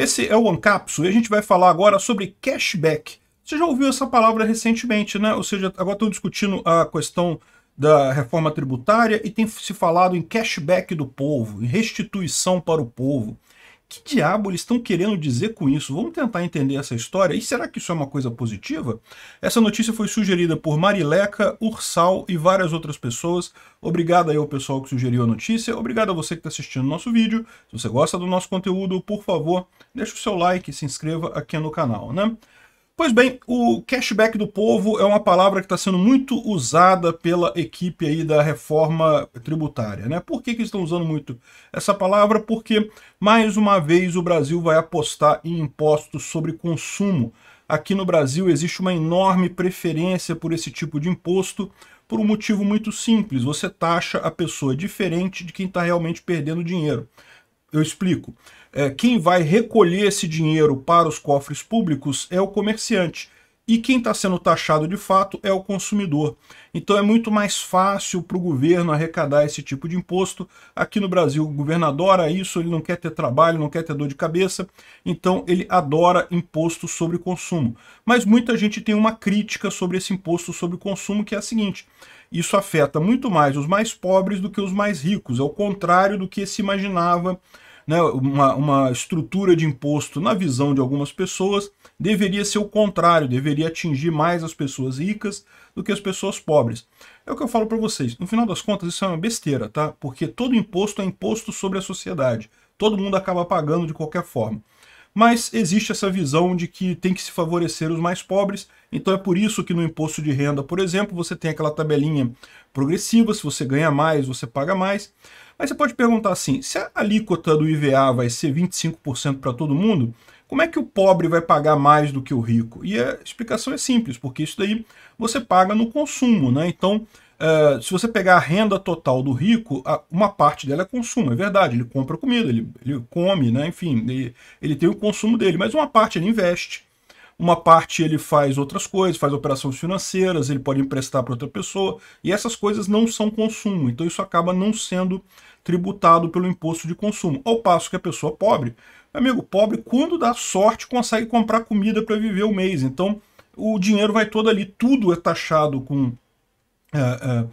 Esse é o Ancapso e a gente vai falar agora sobre cashback. Você já ouviu essa palavra recentemente, né? Ou seja, agora estão discutindo a questão da reforma tributária e tem se falado em cashback do povo, em restituição para o povo que diabo eles estão querendo dizer com isso? Vamos tentar entender essa história. E será que isso é uma coisa positiva? Essa notícia foi sugerida por Marileca, Ursal e várias outras pessoas. Obrigado aí ao pessoal que sugeriu a notícia. Obrigado a você que está assistindo o nosso vídeo. Se você gosta do nosso conteúdo, por favor, deixa o seu like e se inscreva aqui no canal, né? Pois bem, o cashback do povo é uma palavra que está sendo muito usada pela equipe aí da reforma tributária. Né? Por que, que estão usando muito essa palavra? Porque, mais uma vez, o Brasil vai apostar em impostos sobre consumo. Aqui no Brasil existe uma enorme preferência por esse tipo de imposto por um motivo muito simples. Você taxa a pessoa diferente de quem está realmente perdendo dinheiro. Eu explico é, quem vai recolher esse dinheiro para os cofres públicos é o comerciante. E quem está sendo taxado de fato é o consumidor. Então é muito mais fácil para o governo arrecadar esse tipo de imposto. Aqui no Brasil, o governo adora isso, ele não quer ter trabalho, não quer ter dor de cabeça, então ele adora imposto sobre consumo. Mas muita gente tem uma crítica sobre esse imposto sobre consumo, que é a seguinte: isso afeta muito mais os mais pobres do que os mais ricos, é o contrário do que se imaginava né, uma, uma estrutura de imposto na visão de algumas pessoas deveria ser o contrário, deveria atingir mais as pessoas ricas do que as pessoas pobres. É o que eu falo para vocês. No final das contas, isso é uma besteira, tá? Porque todo imposto é imposto sobre a sociedade. Todo mundo acaba pagando de qualquer forma mas existe essa visão de que tem que se favorecer os mais pobres, então é por isso que no imposto de renda, por exemplo, você tem aquela tabelinha progressiva, se você ganha mais, você paga mais. mas você pode perguntar assim, se a alíquota do IVA vai ser 25% para todo mundo, como é que o pobre vai pagar mais do que o rico? E a explicação é simples, porque isso daí você paga no consumo, né? Então, ah, se você pegar a renda total do rico, uma parte dela é consumo, é verdade. Ele compra comida, ele, ele come, né? enfim, ele, ele tem o consumo dele, mas uma parte ele investe. Uma parte ele faz outras coisas, faz operações financeiras, ele pode emprestar para outra pessoa, e essas coisas não são consumo, então isso acaba não sendo tributado pelo imposto de consumo. Ao passo que a pessoa pobre, amigo, pobre, quando dá sorte, consegue comprar comida para viver o mês, então o dinheiro vai todo ali, tudo é taxado com é, é,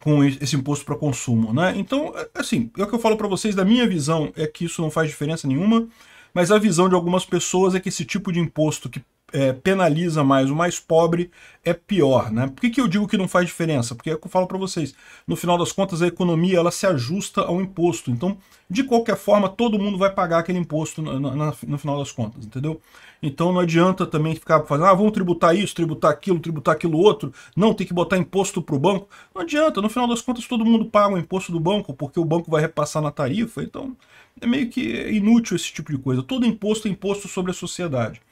com esse imposto para consumo. Né? Então, é, assim, é o que eu falo para vocês, da minha visão, é que isso não faz diferença nenhuma, mas a visão de algumas pessoas é que esse tipo de imposto que é, penaliza mais o mais pobre, é pior, né? Por que, que eu digo que não faz diferença? Porque é que eu falo para vocês, no final das contas a economia ela se ajusta ao imposto, então de qualquer forma todo mundo vai pagar aquele imposto no, no, no final das contas, entendeu? Então não adianta também ficar fazendo, ah, vamos tributar isso, tributar aquilo, tributar aquilo outro, não, tem que botar imposto pro banco, não adianta, no final das contas todo mundo paga o imposto do banco, porque o banco vai repassar na tarifa, então é meio que inútil esse tipo de coisa, todo imposto é imposto sobre a sociedade.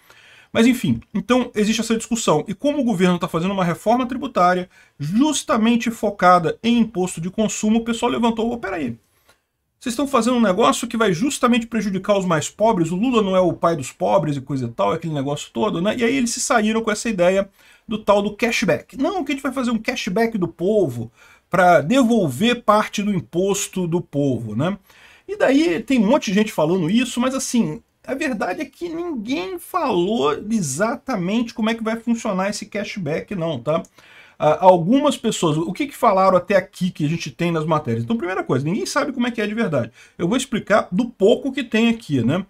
Mas enfim, então existe essa discussão. E como o governo está fazendo uma reforma tributária justamente focada em imposto de consumo, o pessoal levantou, oh, peraí, vocês estão fazendo um negócio que vai justamente prejudicar os mais pobres, o Lula não é o pai dos pobres e coisa e tal, aquele negócio todo, né? E aí eles se saíram com essa ideia do tal do cashback. Não, que a gente vai fazer um cashback do povo para devolver parte do imposto do povo, né? E daí tem um monte de gente falando isso, mas assim, a verdade é que ninguém falou exatamente como é que vai funcionar esse cashback não, tá? Ah, algumas pessoas, o que, que falaram até aqui que a gente tem nas matérias? Então, primeira coisa, ninguém sabe como é que é de verdade. Eu vou explicar do pouco que tem aqui, né?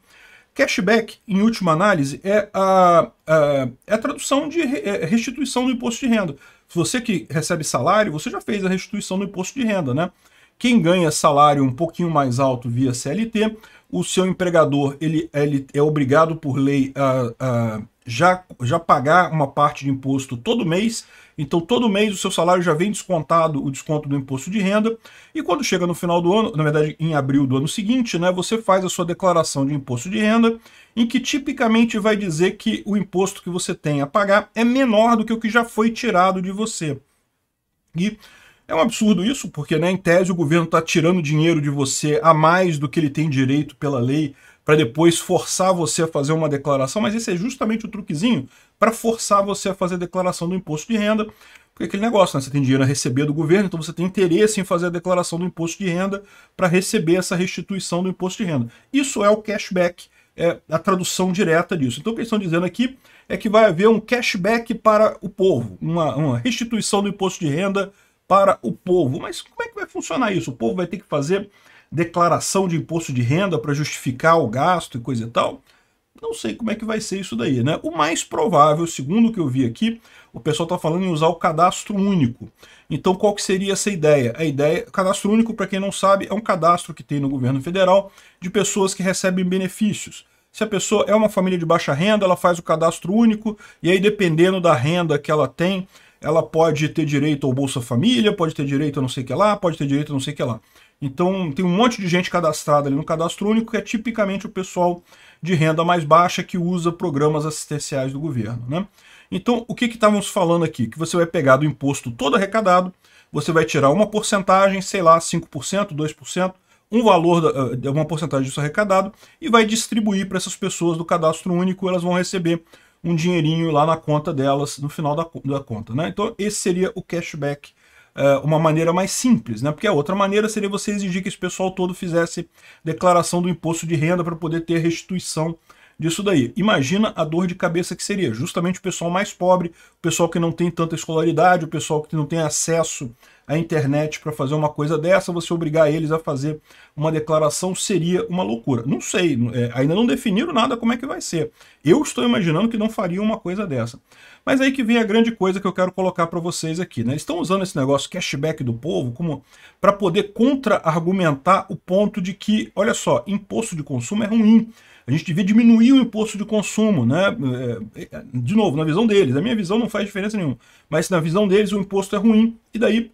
Cashback, em última análise, é a, a, é a tradução de é, restituição do imposto de renda. Você que recebe salário, você já fez a restituição do imposto de renda, né? Quem ganha salário um pouquinho mais alto via CLT o seu empregador ele, ele é obrigado por lei a, a já, já pagar uma parte de imposto todo mês. Então, todo mês o seu salário já vem descontado o desconto do imposto de renda. E quando chega no final do ano, na verdade, em abril do ano seguinte, né, você faz a sua declaração de imposto de renda, em que tipicamente vai dizer que o imposto que você tem a pagar é menor do que o que já foi tirado de você. E é um absurdo isso, porque né, em tese o governo está tirando dinheiro de você a mais do que ele tem direito pela lei para depois forçar você a fazer uma declaração, mas esse é justamente o truquezinho para forçar você a fazer a declaração do imposto de renda, porque é aquele negócio, né, você tem dinheiro a receber do governo, então você tem interesse em fazer a declaração do imposto de renda para receber essa restituição do imposto de renda. Isso é o cashback, é a tradução direta disso. Então o que eles estão dizendo aqui é que vai haver um cashback para o povo, uma, uma restituição do imposto de renda para o povo. Mas como é que vai funcionar isso? O povo vai ter que fazer declaração de imposto de renda para justificar o gasto e coisa e tal? Não sei como é que vai ser isso daí, né? O mais provável, segundo o que eu vi aqui, o pessoal está falando em usar o cadastro único. Então, qual que seria essa ideia? A ideia, cadastro único, para quem não sabe, é um cadastro que tem no governo federal de pessoas que recebem benefícios. Se a pessoa é uma família de baixa renda, ela faz o cadastro único e aí dependendo da renda que ela tem, ela pode ter direito ao Bolsa Família, pode ter direito a não sei o que lá, pode ter direito a não sei o que lá. Então tem um monte de gente cadastrada ali no cadastro único, que é tipicamente o pessoal de renda mais baixa que usa programas assistenciais do governo. Né? Então o que estávamos falando aqui? Que você vai pegar do imposto todo arrecadado, você vai tirar uma porcentagem, sei lá, 5%, 2%, um valor, eh, uma porcentagem disso arrecadado, e vai distribuir para essas pessoas do cadastro único, elas vão receber um dinheirinho lá na conta delas no final da, da conta. Né? Então esse seria o cashback, uh, uma maneira mais simples, né? porque a outra maneira seria você exigir que esse pessoal todo fizesse declaração do imposto de renda para poder ter restituição disso daí. Imagina a dor de cabeça que seria, justamente o pessoal mais pobre, o pessoal que não tem tanta escolaridade, o pessoal que não tem acesso à internet para fazer uma coisa dessa, você obrigar eles a fazer uma declaração seria uma loucura. Não sei, é, ainda não definiram nada como é que vai ser. Eu estou imaginando que não fariam uma coisa dessa. Mas aí que vem a grande coisa que eu quero colocar para vocês aqui. Né? Eles estão usando esse negócio cashback do povo como para poder contra-argumentar o ponto de que, olha só, imposto de consumo é ruim a gente devia diminuir o imposto de consumo, né? É, é, de novo, na visão deles, a minha visão não faz diferença nenhuma, mas na visão deles o imposto é ruim, e daí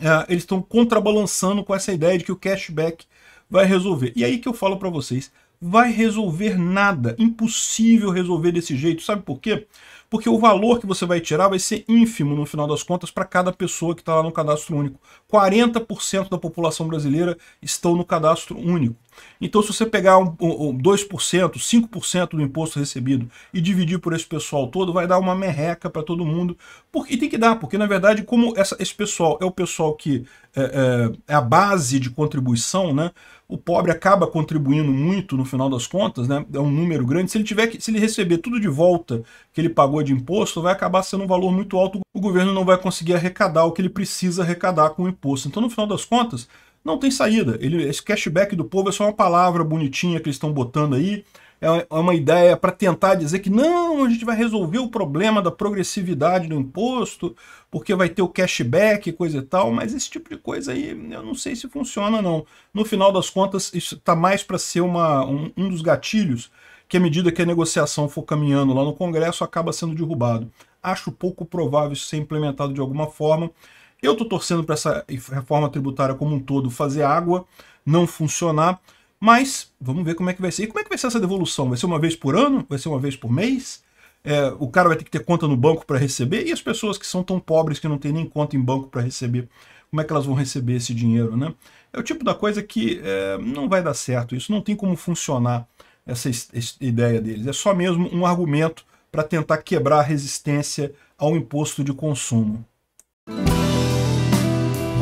é, eles estão contrabalançando com essa ideia de que o cashback vai resolver. E aí que eu falo para vocês, vai resolver nada, impossível resolver desse jeito, sabe por quê? Porque o valor que você vai tirar vai ser ínfimo no final das contas para cada pessoa que está lá no cadastro único. 40% da população brasileira estão no cadastro único. Então, se você pegar um, um, 2%, 5% do imposto recebido e dividir por esse pessoal todo, vai dar uma merreca para todo mundo. Porque, e tem que dar, porque na verdade, como essa, esse pessoal é o pessoal que é, é, é a base de contribuição, né? o pobre acaba contribuindo muito no final das contas, né? É um número grande. Se ele tiver que, se ele receber tudo de volta que ele pagou de imposto, vai acabar sendo um valor muito alto. O governo não vai conseguir arrecadar o que ele precisa arrecadar com o imposto. Então, no final das contas, não tem saída. Ele, esse cashback do povo é só uma palavra bonitinha que eles estão botando aí. É, é uma ideia para tentar dizer que não, a gente vai resolver o problema da progressividade do imposto, porque vai ter o cashback, coisa e tal, mas esse tipo de coisa aí eu não sei se funciona, não. No final das contas, isso está mais para ser uma, um, um dos gatilhos que, à medida que a negociação for caminhando lá no Congresso, acaba sendo derrubado. Acho pouco provável isso ser implementado de alguma forma. Eu estou torcendo para essa reforma tributária como um todo fazer água, não funcionar, mas vamos ver como é que vai ser. E como é que vai ser essa devolução? Vai ser uma vez por ano? Vai ser uma vez por mês? É, o cara vai ter que ter conta no banco para receber? E as pessoas que são tão pobres que não têm nem conta em banco para receber? Como é que elas vão receber esse dinheiro, né? É o tipo da coisa que é, não vai dar certo. Isso não tem como funcionar, essa ideia deles. É só mesmo um argumento para tentar quebrar a resistência ao imposto de consumo.